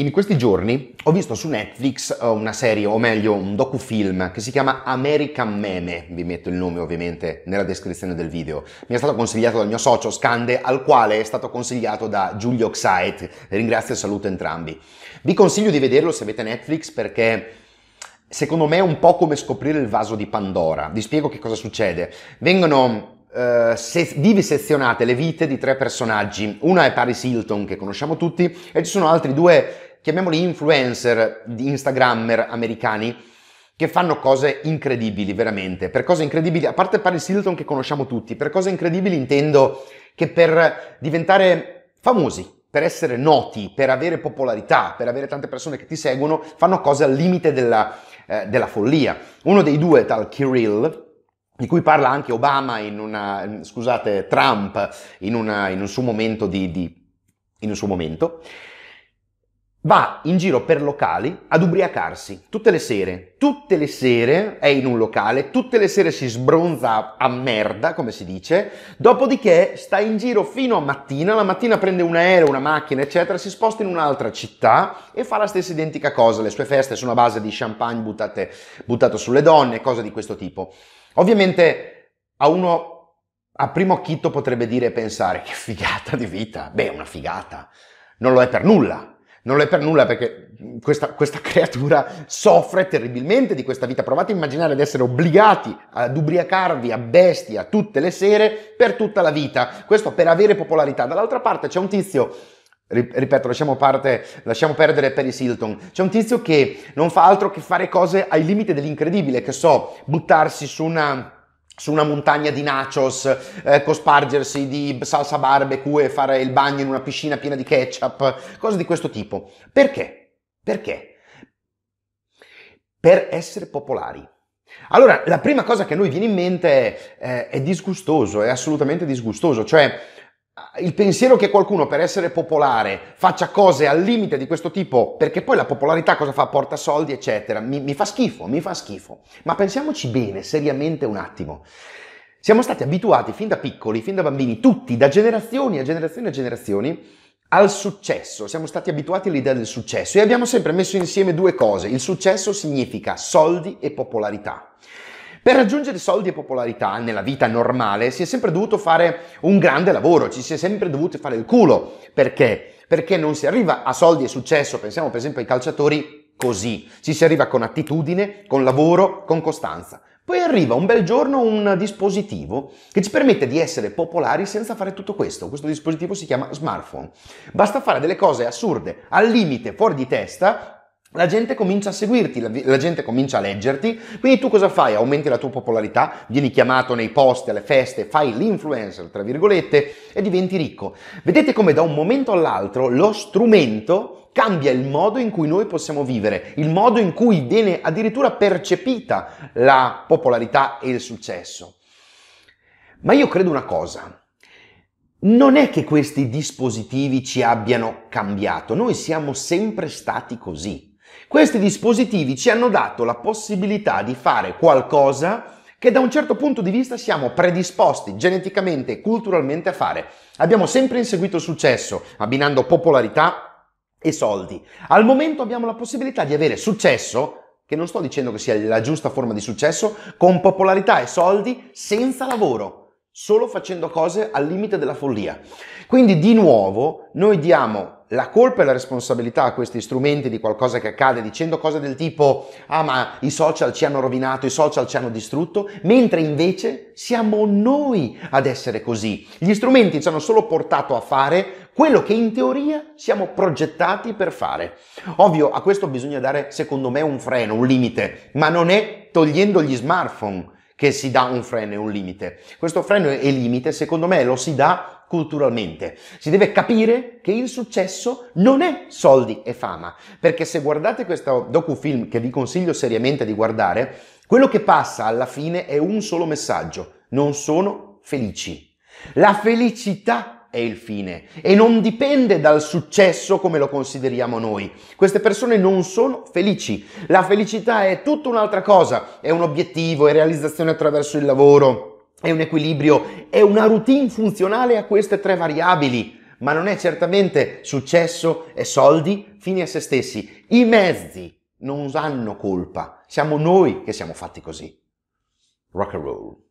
In questi giorni ho visto su Netflix eh, una serie, o meglio un docufilm, che si chiama American Meme, vi metto il nome ovviamente nella descrizione del video. Mi è stato consigliato dal mio socio Scande, al quale è stato consigliato da Giulio Xait. Ringrazio e saluto entrambi. Vi consiglio di vederlo se avete Netflix perché secondo me è un po' come scoprire il vaso di Pandora. Vi spiego che cosa succede. Vengono Uh, se, vivisezionate le vite di tre personaggi. Una è Paris Hilton, che conosciamo tutti, e ci sono altri due chiamiamoli influencer, instagrammer americani, che fanno cose incredibili, veramente. Per cose incredibili, a parte Paris Hilton che conosciamo tutti, per cose incredibili intendo che per diventare famosi, per essere noti, per avere popolarità, per avere tante persone che ti seguono, fanno cose al limite della, eh, della follia. Uno dei due, tal Kirill, di cui parla anche Obama in una, scusate, Trump in, una, in un suo momento di, di in un suo momento, va in giro per locali ad ubriacarsi tutte le sere. Tutte le sere è in un locale, tutte le sere si sbronza a merda, come si dice, dopodiché sta in giro fino a mattina, la mattina prende un aereo, una macchina, eccetera, si sposta in un'altra città e fa la stessa identica cosa. Le sue feste sono a base di champagne buttate, buttato sulle donne, cose di questo tipo. Ovviamente a uno a primo acchito potrebbe dire e pensare che figata di vita, beh, una figata. Non lo è per nulla, non lo è per nulla perché questa, questa, creatura soffre terribilmente di questa vita. Provate a immaginare di essere obbligati ad ubriacarvi a bestia tutte le sere per tutta la vita. Questo per avere popolarità. Dall'altra parte c'è un tizio Ripeto, lasciamo, parte, lasciamo perdere Perry Hilton. C'è un tizio che non fa altro che fare cose ai limiti dell'incredibile, che so, buttarsi su una su una montagna di nachos, eh, cospargersi di salsa barbecue e fare il bagno in una piscina piena di ketchup, cose di questo tipo. Perché? Perché? Per essere popolari. Allora, la prima cosa che a noi viene in mente è, eh, è disgustoso, è assolutamente disgustoso, cioè Ah, il pensiero che qualcuno per essere popolare faccia cose al limite di questo tipo, perché poi la popolarità cosa fa? Porta soldi, eccetera, mi, mi, fa schifo, mi fa schifo. Ma pensiamoci bene, seriamente un attimo. Siamo stati abituati fin da piccoli, fin da bambini, tutti, da generazioni a generazioni a generazioni, al successo. Siamo stati abituati all'idea del successo e abbiamo sempre messo insieme due cose. Il successo significa soldi e popolarità. Per raggiungere soldi e popolarità nella vita normale si è sempre dovuto fare un grande lavoro, ci si è sempre dovuto fare il culo. Perché? Perché non si arriva a soldi e successo, pensiamo per esempio ai calciatori, così. Ci si arriva con attitudine, con lavoro, con costanza. Poi arriva un bel giorno un dispositivo che ci permette di essere popolari senza fare tutto questo. Questo dispositivo si chiama smartphone. Basta fare delle cose assurde, al limite, fuori di testa, la gente comincia a seguirti, la, la, gente comincia a leggerti, quindi tu cosa fai? Aumenti la tua popolarità, vieni chiamato nei post, alle feste, fai l'influencer, tra virgolette, e diventi ricco. Vedete come da un momento all'altro lo strumento cambia il modo in cui noi possiamo vivere, il modo in cui viene addirittura percepita la popolarità e il successo. Ma io credo una cosa, non è che questi dispositivi ci abbiano cambiato, noi siamo sempre stati così. Questi dispositivi ci hanno dato la possibilità di fare qualcosa che da un certo punto di vista siamo predisposti geneticamente e culturalmente a fare. Abbiamo sempre inseguito il successo, abbinando popolarità e soldi. Al momento abbiamo la possibilità di avere successo che non sto dicendo che sia la giusta forma di successo, con popolarità e soldi senza lavoro, solo facendo cose al limite della follia. Quindi di nuovo noi diamo la colpa e la responsabilità a questi strumenti di qualcosa che accade dicendo cose del tipo ah ma i social ci hanno rovinato, i social ci hanno distrutto, mentre invece siamo noi ad essere così. Gli strumenti ci hanno solo portato a fare quello che in teoria siamo progettati per fare. Ovvio, a questo bisogna dare secondo me un freno, un limite, ma non è togliendo gli smartphone che si dà un freno e un limite. Questo freno e limite, secondo me, lo si dà culturalmente. Si deve capire che il successo non è soldi e fama, perché se guardate questo docufilm che vi consiglio seriamente di guardare, quello che passa alla fine è un solo messaggio, non sono felici. La felicità è il fine e non dipende dal successo come lo consideriamo noi. Queste persone non sono felici. La felicità è tutta un'altra cosa, è un obiettivo, è realizzazione attraverso il lavoro, è un equilibrio, è una routine funzionale a queste tre variabili, ma non è certamente successo e soldi fini a se stessi. I mezzi non hanno colpa, siamo noi che siamo fatti così. Rock and roll.